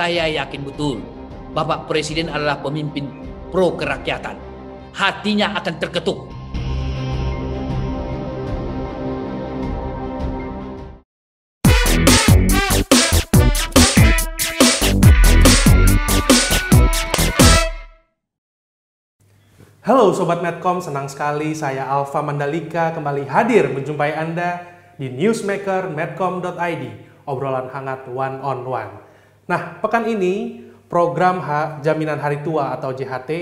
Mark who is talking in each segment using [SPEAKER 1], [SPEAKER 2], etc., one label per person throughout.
[SPEAKER 1] Saya yakin betul Bapak Presiden adalah pemimpin pro kerakyatan. Hatinya akan terketuk
[SPEAKER 2] Halo Sobat Medcom, senang sekali saya Alfa Mandalika kembali hadir menjumpai Anda di newsmaker medcom.id, obrolan hangat one on one. Nah, pekan ini program H, Jaminan Hari Tua atau JHT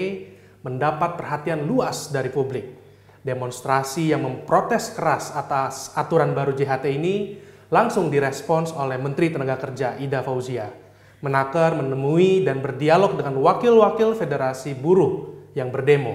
[SPEAKER 2] mendapat perhatian luas dari publik. Demonstrasi yang memprotes keras atas aturan baru JHT ini langsung direspons oleh Menteri Tenaga Kerja Ida Fauzia. Menaker menemui dan berdialog dengan wakil-wakil Federasi Buruh yang berdemo.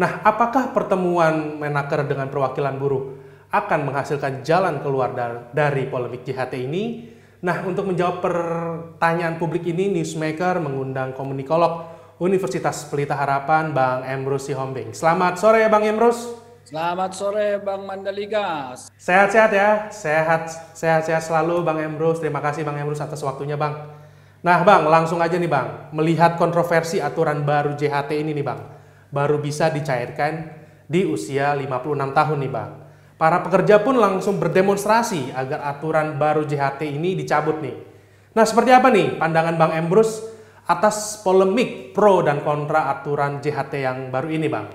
[SPEAKER 2] Nah, apakah pertemuan Menaker dengan perwakilan buruh akan menghasilkan jalan keluar dari polemik JHT ini? Nah, untuk menjawab pertanyaan publik ini, Newsmaker mengundang komunikolog Universitas Pelita Harapan, Bang Emrus Sihombing. Selamat sore, Bang Emrus.
[SPEAKER 1] Selamat sore, Bang Mandaligas.
[SPEAKER 2] Sehat-sehat ya, sehat-sehat selalu, Bang Emrus. Terima kasih, Bang Emrus, atas waktunya, Bang. Nah, Bang, langsung aja nih, Bang, melihat kontroversi aturan baru JHT ini nih, Bang baru bisa dicairkan di usia 56 tahun nih Bang. Para pekerja pun langsung berdemonstrasi agar aturan baru JHT ini dicabut nih. Nah seperti apa nih pandangan Bang Embrus atas polemik pro dan kontra aturan JHT yang baru ini Bang?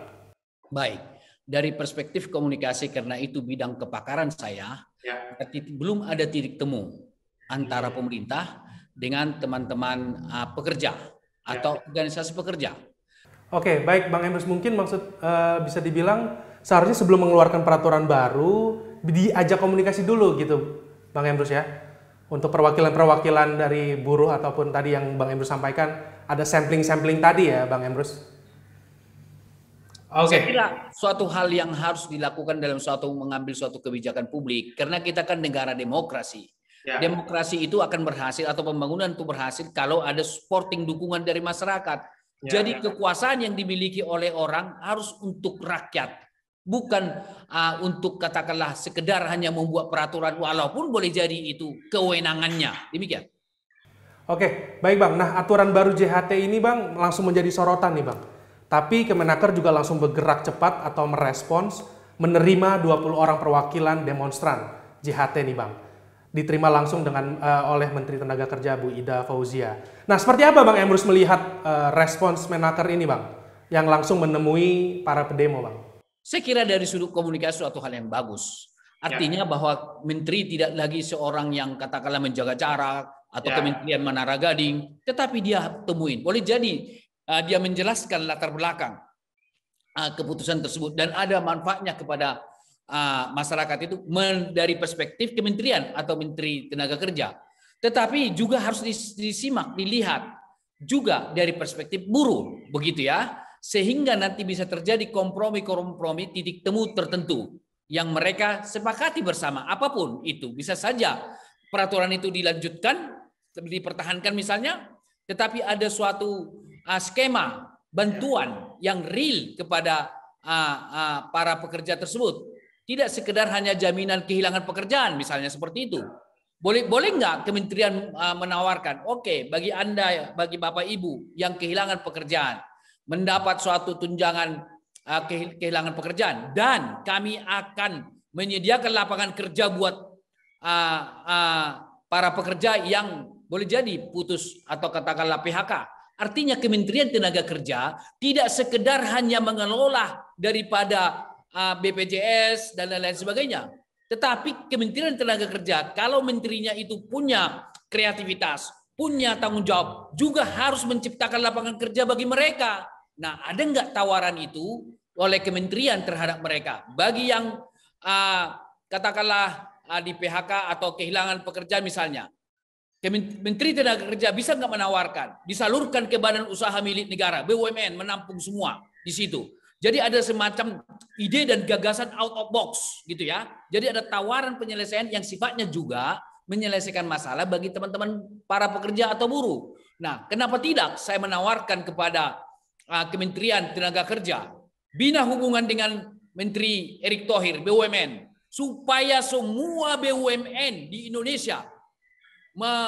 [SPEAKER 1] Baik, dari perspektif komunikasi karena itu bidang kepakaran saya, ya. belum ada titik temu antara iya. pemerintah dengan teman-teman ah, pekerja ya. atau ya. organisasi pekerja
[SPEAKER 2] Oke, okay, baik Bang Emrus mungkin maksud uh, bisa dibilang seharusnya sebelum mengeluarkan peraturan baru diajak komunikasi dulu gitu Bang Emrus ya. Untuk perwakilan-perwakilan dari buruh ataupun tadi yang Bang Emrus sampaikan ada sampling-sampling tadi ya Bang Emrus.
[SPEAKER 1] Oke. Okay. suatu hal yang harus dilakukan dalam suatu mengambil suatu kebijakan publik karena kita kan negara demokrasi.
[SPEAKER 2] Ya. Demokrasi
[SPEAKER 1] itu akan berhasil atau pembangunan itu berhasil kalau ada supporting dukungan dari masyarakat Ya, Jadi ya. kekuasaan yang dimiliki oleh orang harus untuk rakyat, bukan uh, untuk katakanlah sekedar hanya membuat peraturan walaupun boleh jadi itu kewenangannya. Demikian.
[SPEAKER 2] Oke, baik Bang. Nah, aturan baru JHT ini Bang langsung menjadi sorotan nih Bang. Tapi Kemenaker juga langsung bergerak cepat atau merespons menerima 20 orang perwakilan demonstran JHT nih Bang. Diterima langsung dengan uh, oleh Menteri Tenaga Kerja Bu Ida Fauzia. Nah, seperti apa Bang Emrus melihat uh, respons Menaker ini, Bang? Yang langsung menemui para pedemo, Bang.
[SPEAKER 1] Saya kira dari sudut komunikasi suatu hal yang bagus. Ya. Artinya ya. bahwa menteri tidak lagi seorang yang katakanlah menjaga jarak atau ya. kementerian Menara Gading, tetapi dia temuin. Boleh jadi uh, dia menjelaskan latar belakang uh, keputusan tersebut dan ada manfaatnya kepada uh, masyarakat itu dari perspektif kementerian atau menteri tenaga kerja tetapi juga harus disimak, dilihat juga dari perspektif buruh, begitu ya. Sehingga nanti bisa terjadi kompromi-kompromi titik temu tertentu yang mereka sepakati bersama apapun itu. Bisa saja peraturan itu dilanjutkan, dipertahankan misalnya, tetapi ada suatu uh, skema bantuan yang real kepada uh, uh, para pekerja tersebut. Tidak sekedar hanya jaminan kehilangan pekerjaan misalnya seperti itu. Boleh boleh nggak kementerian eh, menawarkan? Oke, okay, bagi Anda bagi Bapak Ibu yang kehilangan pekerjaan, mendapat suatu tunjangan eh, kehilangan pekerjaan dan kami akan menyediakan lapangan kerja buat eh, para pekerja yang boleh jadi putus atau katakanlah PHK. Artinya Kementerian Tenaga Kerja tidak sekedar hanya mengelola daripada BPJS dan lain-lain sebagainya. Tetapi Kementerian Tenaga Kerja kalau menterinya itu punya kreativitas, punya tanggung jawab, juga harus menciptakan lapangan kerja bagi mereka. Nah, ada nggak tawaran itu oleh kementerian terhadap mereka? Bagi yang uh, katakanlah uh, di PHK atau kehilangan pekerja misalnya, Menteri Tenaga Kerja bisa nggak menawarkan, disalurkan ke badan usaha milik negara, BUMN menampung semua di situ. Jadi ada semacam ide dan gagasan out of box gitu ya. Jadi ada tawaran penyelesaian yang sifatnya juga menyelesaikan masalah bagi teman-teman para pekerja atau buruh. Nah, kenapa tidak saya menawarkan kepada ah, Kementerian Tenaga Kerja bina hubungan dengan Menteri Erick Thohir BUMN supaya semua BUMN di Indonesia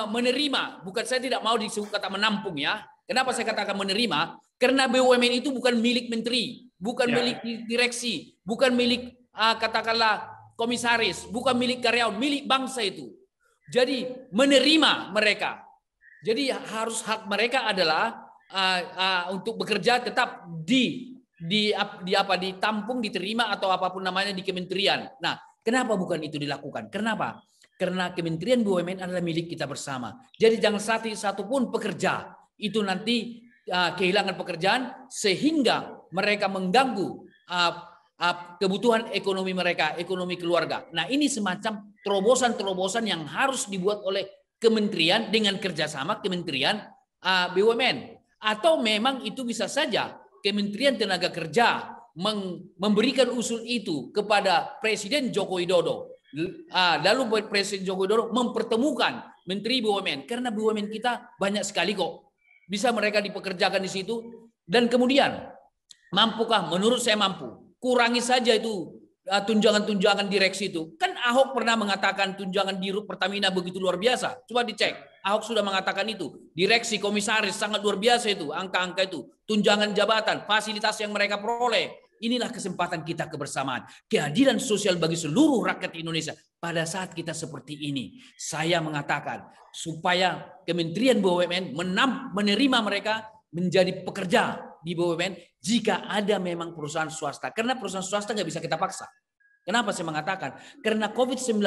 [SPEAKER 1] menerima, bukan saya tidak mau disebut kata menampung ya. Kenapa saya katakan menerima? Karena BUMN itu bukan milik menteri, bukan ya. milik direksi, bukan milik uh, katakanlah komisaris, bukan milik karyawan, milik bangsa itu. Jadi menerima mereka. Jadi harus hak mereka adalah uh, uh, untuk bekerja tetap di di, di apa ditampung, diterima atau apapun namanya di kementerian. Nah, kenapa bukan itu dilakukan? Kenapa? Karena kementerian BUMN adalah milik kita bersama. Jadi jangan satu pun pekerja itu nanti uh, kehilangan pekerjaan sehingga mereka mengganggu uh, uh, kebutuhan ekonomi mereka, ekonomi keluarga. Nah ini semacam terobosan-terobosan yang harus dibuat oleh kementerian dengan kerjasama kementerian uh, BUMN. Atau memang itu bisa saja Kementerian Tenaga Kerja memberikan usul itu kepada Presiden Joko Widodo. Uh, lalu Presiden Joko Widodo mempertemukan Menteri BUMN karena BUMN kita banyak sekali kok bisa mereka dipekerjakan di situ dan kemudian Mampukah? Menurut saya mampu. Kurangi saja itu eh, tunjangan-tunjangan direksi itu. Kan Ahok pernah mengatakan tunjangan di Pertamina begitu luar biasa. Coba dicek. Ahok sudah mengatakan itu. Direksi, komisaris sangat luar biasa itu. Angka-angka itu. Tunjangan jabatan, fasilitas yang mereka peroleh. Inilah kesempatan kita kebersamaan. Keadilan sosial bagi seluruh rakyat Indonesia. Pada saat kita seperti ini, saya mengatakan supaya Kementerian BUMN menerima mereka menjadi pekerja di BUMN jika ada memang perusahaan swasta. Karena perusahaan swasta nggak bisa kita paksa. Kenapa saya mengatakan? Karena COVID-19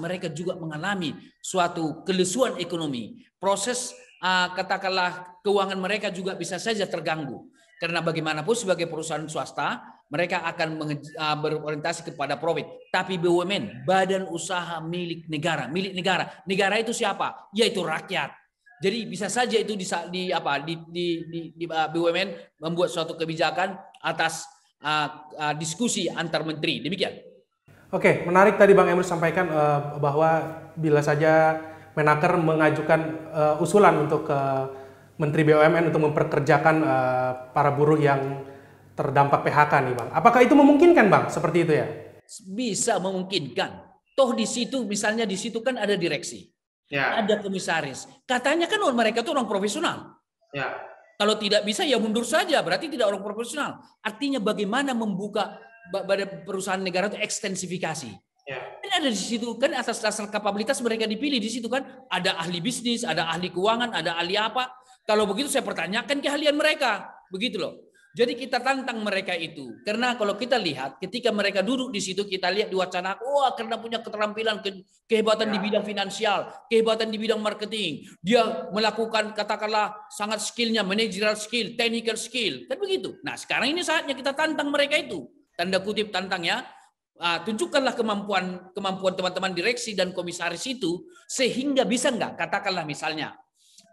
[SPEAKER 1] mereka juga mengalami suatu kelesuan ekonomi. Proses ah, katakanlah keuangan mereka juga bisa saja terganggu. Karena bagaimanapun sebagai perusahaan swasta, mereka akan ah, berorientasi kepada profit. Tapi BUMN, badan usaha milik negara. Milik negara. Negara itu siapa? Yaitu rakyat. Jadi bisa saja itu di, di apa di, di, di, di BUMN membuat suatu kebijakan atas uh, uh, diskusi antar menteri. Demikian.
[SPEAKER 2] Oke, menarik tadi Bang Emrus sampaikan uh, bahwa bila saja Menaker mengajukan uh, usulan untuk ke Menteri BUMN untuk memperkerjakan uh, para buruh yang terdampak PHK nih Bang. Apakah itu memungkinkan Bang seperti itu ya?
[SPEAKER 1] Bisa memungkinkan. Toh di situ misalnya di situ kan ada direksi. Ya. Ada komisaris. Katanya kan mereka itu orang profesional. Ya. Kalau tidak bisa ya mundur saja, berarti tidak orang profesional. Artinya bagaimana membuka pada perusahaan negara itu ekstensifikasi. Ya. Kan ada di situ kan atas dasar kapabilitas mereka dipilih di situ kan ada ahli bisnis, ada ahli keuangan, ada ahli apa. Kalau begitu saya pertanyakan keahlian mereka, begitu loh. Jadi kita tantang mereka itu. Karena kalau kita lihat ketika mereka duduk di situ kita lihat di wacana, wah karena punya keterampilan, ke, kehebatan di ya. bidang finansial, kehebatan di bidang marketing. Dia melakukan katakanlah sangat skillnya, managerial skill, technical skill. Kan begitu. Nah sekarang ini saatnya kita tantang mereka itu. Tanda kutip tantang ya. Nah, tunjukkanlah kemampuan kemampuan teman-teman direksi dan komisaris itu sehingga bisa enggak katakanlah misalnya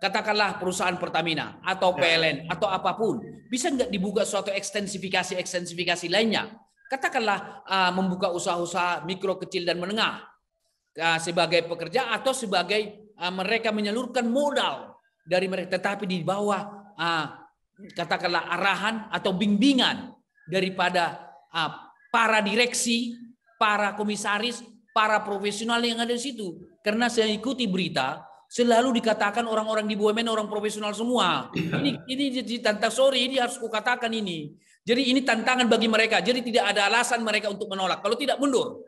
[SPEAKER 1] katakanlah perusahaan Pertamina atau ya. PLN atau apapun, bisa nggak dibuka suatu ekstensifikasi-ekstensifikasi lainnya? Katakanlah uh, membuka usaha-usaha mikro, kecil, dan menengah uh, sebagai pekerja atau sebagai uh, mereka menyalurkan modal dari mereka, tetapi di bawah uh, katakanlah arahan atau bimbingan daripada uh, para direksi, para komisaris, para profesional yang ada di situ. Karena saya ikuti berita, selalu dikatakan orang-orang di BUMN orang profesional semua. Ini ini tantang sorry ini harus kukatakan ini. Jadi ini tantangan bagi mereka. Jadi tidak ada alasan mereka untuk menolak. Kalau tidak mundur,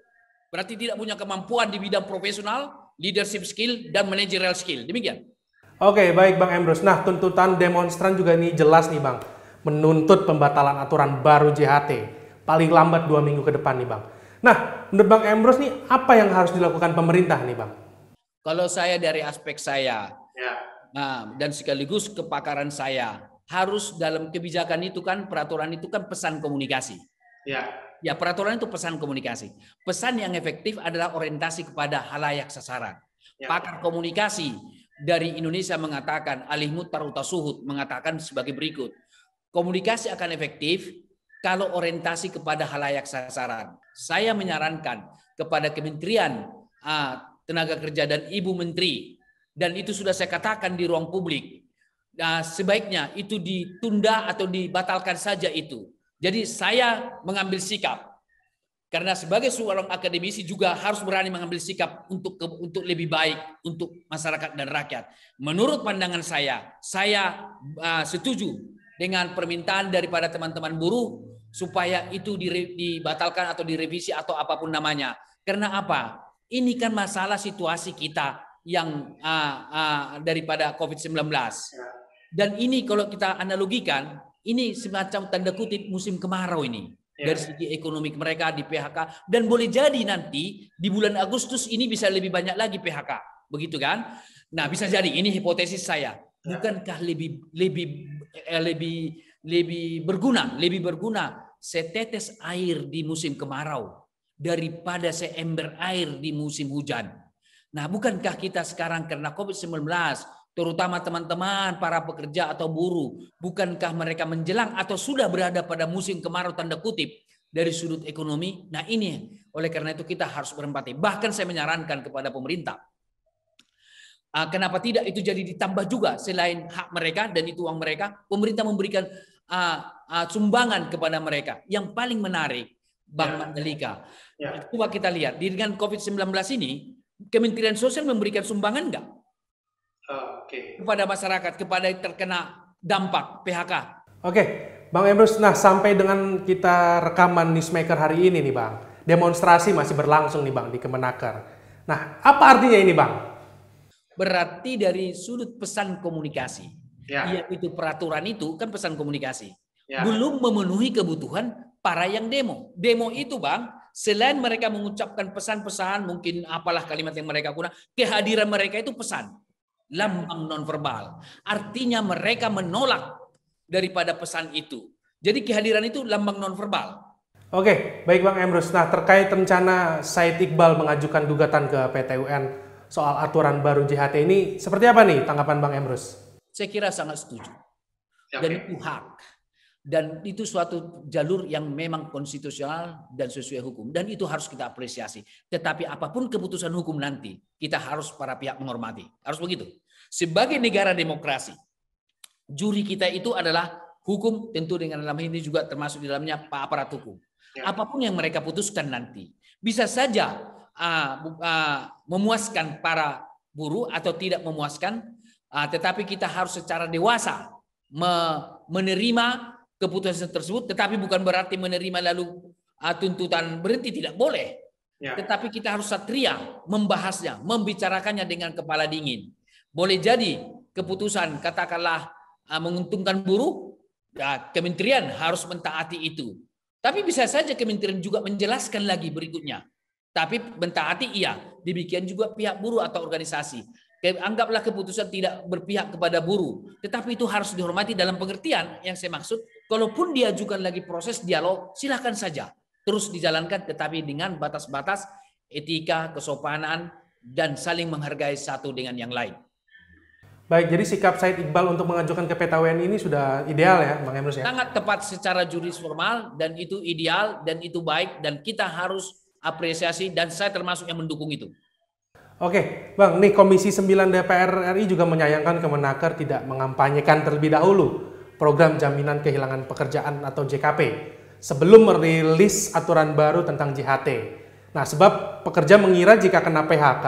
[SPEAKER 1] berarti tidak punya kemampuan di bidang profesional, leadership skill dan managerial skill. Demikian.
[SPEAKER 2] Oke, baik Bang Emrus. Nah, tuntutan demonstran juga ini jelas nih Bang. Menuntut pembatalan aturan baru JHT paling lambat dua minggu ke depan nih Bang. Nah, menurut Bang Emrus nih apa yang harus dilakukan pemerintah nih Bang?
[SPEAKER 1] Kalau saya dari aspek saya, ya. nah, dan sekaligus kepakaran saya, harus dalam kebijakan itu kan peraturan itu kan pesan komunikasi. Ya. Ya peraturan itu pesan komunikasi. Pesan yang efektif adalah orientasi kepada halayak sasaran. Ya. Pakar komunikasi dari Indonesia mengatakan, Alih Mutar Utasuhud mengatakan sebagai berikut. Komunikasi akan efektif kalau orientasi kepada halayak sasaran. Saya menyarankan kepada Kementerian ah, tenaga kerja dan ibu menteri dan itu sudah saya katakan di ruang publik. Nah, sebaiknya itu ditunda atau dibatalkan saja itu. Jadi saya mengambil sikap karena sebagai seorang akademisi juga harus berani mengambil sikap untuk untuk lebih baik untuk masyarakat dan rakyat. Menurut pandangan saya, saya uh, setuju dengan permintaan daripada teman-teman buruh supaya itu dibatalkan atau direvisi atau apapun namanya. Karena apa? Ini kan masalah situasi kita yang uh, uh, daripada COVID-19. Dan ini kalau kita analogikan, ini semacam tanda kutip musim kemarau ini. Ya. Dari segi ekonomi mereka di PHK. Dan boleh jadi nanti di bulan Agustus ini bisa lebih banyak lagi PHK. Begitu kan? Nah bisa jadi, ini hipotesis saya. Bukankah lebih lebih eh, lebih lebih berguna, lebih berguna setetes air di musim kemarau daripada seember air di musim hujan. Nah, bukankah kita sekarang karena COVID-19, terutama teman-teman para pekerja atau buruh, bukankah mereka menjelang atau sudah berada pada musim kemarau tanda kutip dari sudut ekonomi? Nah, ini oleh karena itu kita harus berempati. Bahkan saya menyarankan kepada pemerintah ah, kenapa tidak itu jadi ditambah juga selain hak mereka dan itu uang mereka pemerintah memberikan ah, ah, sumbangan kepada mereka yang paling menarik Bank ya. Mandalika. Ya. Coba kita lihat di dengan COVID-19 ini Kementerian Sosial memberikan sumbangan nggak?
[SPEAKER 2] Uh, okay.
[SPEAKER 1] Kepada masyarakat, kepada yang terkena dampak PHK.
[SPEAKER 2] Oke, okay. Bang Emrus, nah sampai dengan kita rekaman newsmaker hari ini nih Bang, demonstrasi masih berlangsung nih Bang di Kemenaker. Nah, apa artinya ini Bang?
[SPEAKER 1] Berarti dari sudut pesan komunikasi, ya. yaitu peraturan itu kan pesan komunikasi. Ya. Belum memenuhi kebutuhan para yang demo. Demo itu bang, selain mereka mengucapkan pesan-pesan, mungkin apalah kalimat yang mereka guna, kehadiran mereka itu pesan. Lambang nonverbal. Artinya mereka menolak daripada pesan itu. Jadi kehadiran itu lambang nonverbal.
[SPEAKER 2] Oke, baik Bang Emrus. Nah, terkait rencana Said Iqbal mengajukan gugatan ke PTUN soal aturan baru JHT ini, seperti apa nih tanggapan Bang Emrus?
[SPEAKER 1] Saya kira sangat setuju. Ya, Dan itu hak dan itu suatu jalur yang memang konstitusional dan sesuai hukum dan itu harus kita apresiasi tetapi apapun keputusan hukum nanti kita harus para pihak menghormati harus begitu sebagai negara demokrasi juri kita itu adalah hukum tentu dengan dalam ini juga termasuk di dalamnya aparat hukum ya. apapun yang mereka putuskan nanti bisa saja uh, uh, memuaskan para buruh atau tidak memuaskan uh, tetapi kita harus secara dewasa menerima keputusan tersebut, tetapi bukan berarti menerima lalu ah, tuntutan berhenti tidak boleh. Ya. Tetapi kita harus satria membahasnya, membicarakannya dengan kepala dingin. Boleh jadi keputusan katakanlah ah, menguntungkan buruh, ya, kementerian harus mentaati itu. Tapi bisa saja kementerian juga menjelaskan lagi berikutnya. Tapi mentaati iya, demikian juga pihak buruh atau organisasi. Anggaplah keputusan tidak berpihak kepada buruh, tetapi itu harus dihormati dalam pengertian yang saya maksud Kalaupun diajukan lagi proses dialog, silahkan saja terus dijalankan, tetapi dengan batas-batas etika, kesopanan, dan saling menghargai satu dengan yang lain.
[SPEAKER 2] Baik, jadi sikap Said Iqbal untuk mengajukan ke PTWN ini sudah ideal ya, Bang Emrus ya?
[SPEAKER 1] Sangat tepat secara juridis formal dan itu ideal dan itu baik dan kita harus apresiasi dan saya termasuk yang mendukung itu.
[SPEAKER 2] Oke, Bang, nih Komisi 9 DPR RI juga menyayangkan Kemenaker tidak mengampanyekan terlebih dahulu Program Jaminan Kehilangan Pekerjaan atau JKP sebelum merilis aturan baru tentang JHT. Nah, sebab pekerja mengira jika kena PHK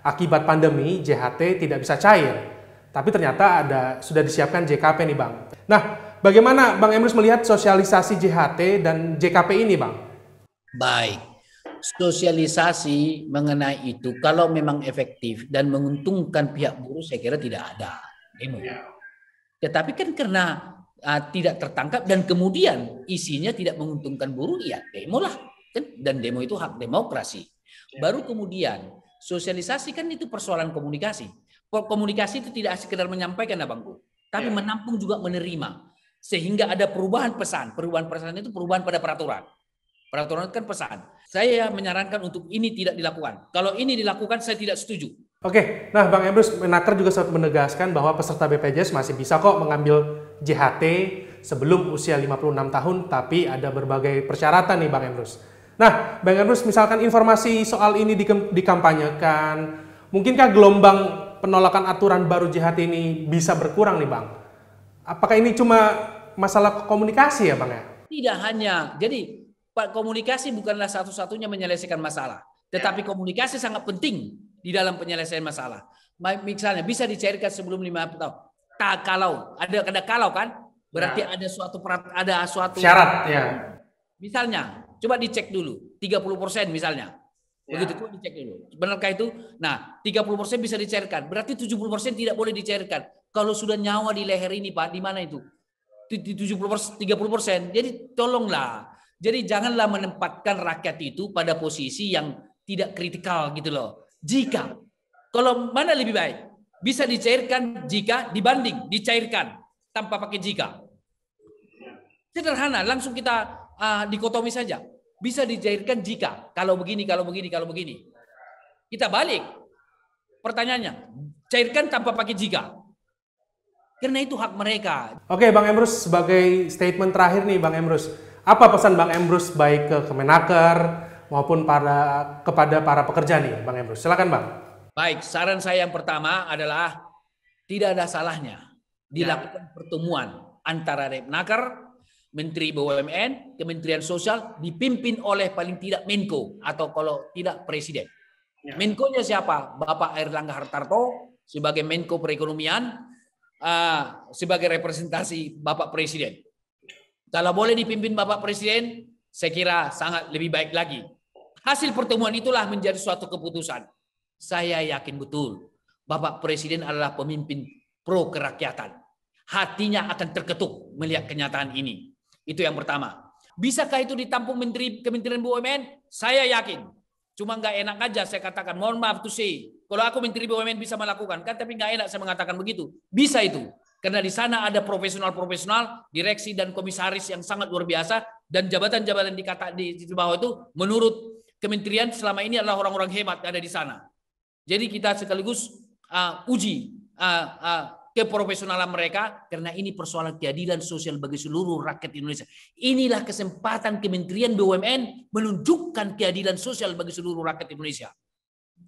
[SPEAKER 2] akibat pandemi JHT tidak bisa cair. Tapi ternyata ada sudah disiapkan JKP nih, Bang. Nah, bagaimana Bang Emrus melihat sosialisasi JHT dan JKP ini, Bang? Baik. Sosialisasi
[SPEAKER 1] mengenai itu kalau memang efektif dan menguntungkan pihak buruh saya kira tidak ada. Ini. Tetapi kan karena uh, tidak tertangkap dan kemudian isinya tidak menguntungkan buruh, ya demo lah. Kan? Dan demo itu hak demokrasi. Baru kemudian sosialisasi kan itu persoalan komunikasi. Komunikasi itu tidak sekedar menyampaikan abangku, tapi yeah. menampung juga menerima. Sehingga ada perubahan pesan. Perubahan pesan itu perubahan pada peraturan. Peraturan itu kan pesan. Saya menyarankan untuk ini tidak dilakukan. Kalau ini dilakukan, saya tidak setuju.
[SPEAKER 2] Oke, nah Bang Emrus Menaker juga sempat menegaskan bahwa peserta BPJS masih bisa kok mengambil JHT sebelum usia 56 tahun, tapi ada berbagai persyaratan nih Bang Emrus. Nah, Bang Emrus misalkan informasi soal ini dikampanyekan, mungkinkah gelombang penolakan aturan baru JHT ini bisa berkurang nih Bang? Apakah ini cuma masalah komunikasi ya Bang ya?
[SPEAKER 1] Tidak hanya, jadi komunikasi bukanlah satu-satunya menyelesaikan masalah, tetapi ya. komunikasi sangat penting di dalam penyelesaian masalah. Misalnya bisa dicairkan sebelum puluh tahun. Tak kalau ada ada kalau kan berarti ya. ada suatu ada suatu syarat ya. Misalnya coba dicek dulu 30% misalnya. Ya. Begitu coba dicek dulu. Benarkah itu? Nah, 30% bisa dicairkan. Berarti 70% tidak boleh dicairkan. Kalau sudah nyawa di leher ini, Pak, di mana itu? 70 30%. Jadi tolonglah. Jadi janganlah menempatkan rakyat itu pada posisi yang tidak kritikal gitu loh jika. Kalau mana lebih baik? Bisa dicairkan jika dibanding dicairkan tanpa pakai jika. Sederhana, langsung kita uh, dikotomi saja. Bisa dicairkan jika, kalau begini, kalau begini, kalau begini. Kita balik. Pertanyaannya, cairkan tanpa pakai jika. Karena itu hak mereka.
[SPEAKER 2] Oke, Bang Emrus sebagai statement terakhir nih Bang Emrus. Apa pesan Bang Emrus baik ke Kemenaker, maupun para kepada para pekerja nih, Bang Emrus. Silakan, Bang.
[SPEAKER 1] Baik, saran saya yang pertama adalah tidak ada salahnya ya. dilakukan ya. pertemuan antara Repnaker, Menteri BUMN, Kementerian Sosial dipimpin oleh paling tidak Menko atau kalau tidak Presiden. Ya. menko siapa? Bapak Erlangga Hartarto sebagai Menko Perekonomian, eh, sebagai representasi Bapak Presiden. Kalau boleh dipimpin Bapak Presiden, saya kira sangat lebih baik lagi. Hasil pertemuan itulah menjadi suatu keputusan. Saya yakin betul Bapak Presiden adalah pemimpin pro kerakyatan. Hatinya akan terketuk melihat kenyataan ini. Itu yang pertama. Bisakah itu ditampung Menteri Kementerian BUMN? Saya yakin. Cuma nggak enak aja saya katakan. Mohon maaf to say. Kalau aku Menteri BUMN bisa melakukan. Kan tapi nggak enak saya mengatakan begitu. Bisa itu. Karena di sana ada profesional-profesional, direksi dan komisaris yang sangat luar biasa. Dan jabatan-jabatan di, di bawah itu menurut kementerian selama ini adalah orang-orang hebat ada di sana. Jadi kita sekaligus uh, uji uh, uh, keprofesionalan mereka karena ini persoalan keadilan sosial bagi seluruh rakyat Indonesia. Inilah kesempatan Kementerian BUMN menunjukkan keadilan sosial bagi seluruh rakyat Indonesia.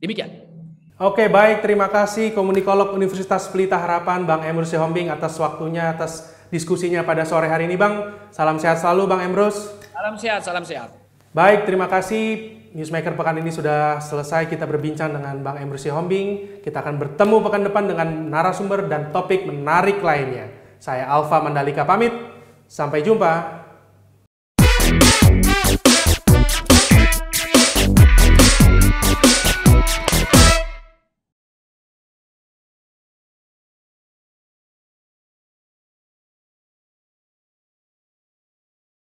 [SPEAKER 2] Demikian. Oke, baik. Terima kasih komunikolog Universitas Pelita Harapan Bang Emrus Sihombing atas waktunya, atas diskusinya pada sore hari ini, Bang. Salam sehat selalu, Bang Emrus.
[SPEAKER 1] Salam sehat, salam sehat.
[SPEAKER 2] Baik, terima kasih. Newsmaker pekan ini sudah selesai kita berbincang dengan Bang Emrusi Hombing. Kita akan bertemu pekan depan dengan narasumber dan topik menarik lainnya. Saya Alfa Mandalika pamit. Sampai jumpa.